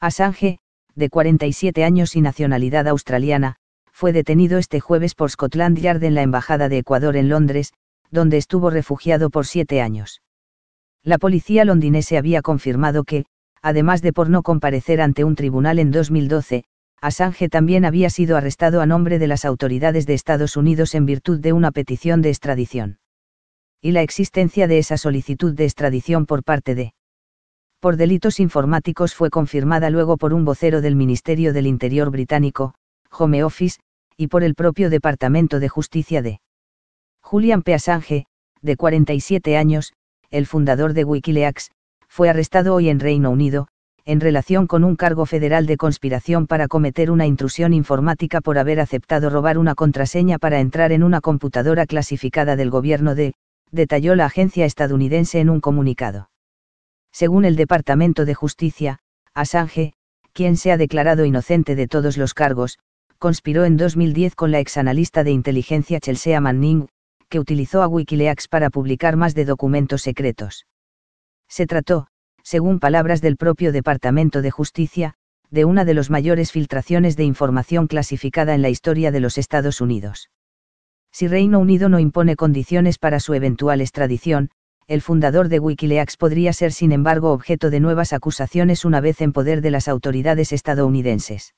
Assange, de 47 años y nacionalidad australiana, fue detenido este jueves por Scotland Yard en la Embajada de Ecuador en Londres, donde estuvo refugiado por siete años. La policía londinense había confirmado que, además de por no comparecer ante un tribunal en 2012, Assange también había sido arrestado a nombre de las autoridades de Estados Unidos en virtud de una petición de extradición. Y la existencia de esa solicitud de extradición por parte de por delitos informáticos fue confirmada luego por un vocero del Ministerio del Interior británico, Home Office, y por el propio Departamento de Justicia de Julian P. Assange, de 47 años, el fundador de Wikileaks, fue arrestado hoy en Reino Unido, en relación con un cargo federal de conspiración para cometer una intrusión informática por haber aceptado robar una contraseña para entrar en una computadora clasificada del gobierno de, detalló la agencia estadounidense en un comunicado. Según el Departamento de Justicia, Assange, quien se ha declarado inocente de todos los cargos, conspiró en 2010 con la exanalista de inteligencia Chelsea Manning, que utilizó a Wikileaks para publicar más de documentos secretos. Se trató, según palabras del propio Departamento de Justicia, de una de las mayores filtraciones de información clasificada en la historia de los Estados Unidos. Si Reino Unido no impone condiciones para su eventual extradición, el fundador de Wikileaks podría ser sin embargo objeto de nuevas acusaciones una vez en poder de las autoridades estadounidenses.